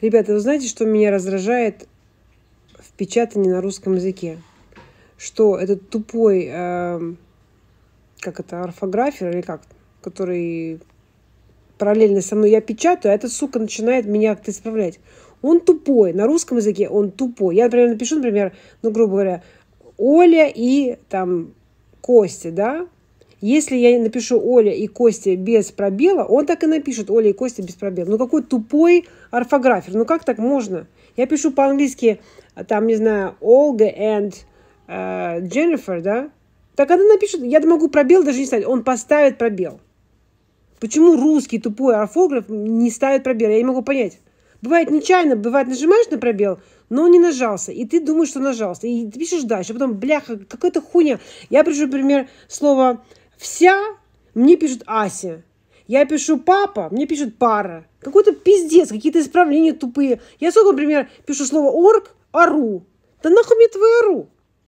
Ребята, вы знаете, что меня раздражает в печатании на русском языке? Что этот тупой, э, как это, орфографер или как, который параллельно со мной я печатаю, а этот, сука, начинает меня как-то исправлять. Он тупой. На русском языке он тупой. Я, например, напишу, например, ну, грубо говоря, Оля и там Костя, да? Если я напишу Оля и Костя без пробела, он так и напишет Оля и Костя без пробела. Ну какой тупой орфографер. Ну как так можно? Я пишу по-английски, а, там, не знаю, Olga and э, Jennifer, да? Так она напишет, я могу пробел даже не ставить. Он поставит пробел. Почему русский тупой орфограф не ставит пробел? Я не могу понять. Бывает нечаянно, бывает нажимаешь на пробел, но он не нажался. И ты думаешь, что нажался. И ты пишешь дальше. А потом, бляха, какая-то хуйня. Я пришел, например, слово Вся мне пишут Ася. Я пишу папа, мне пишут пара. Какой-то пиздец, какие-то исправления тупые. Я сколько, например, пишу слово орг, ору. Да нахуй мне твою ору?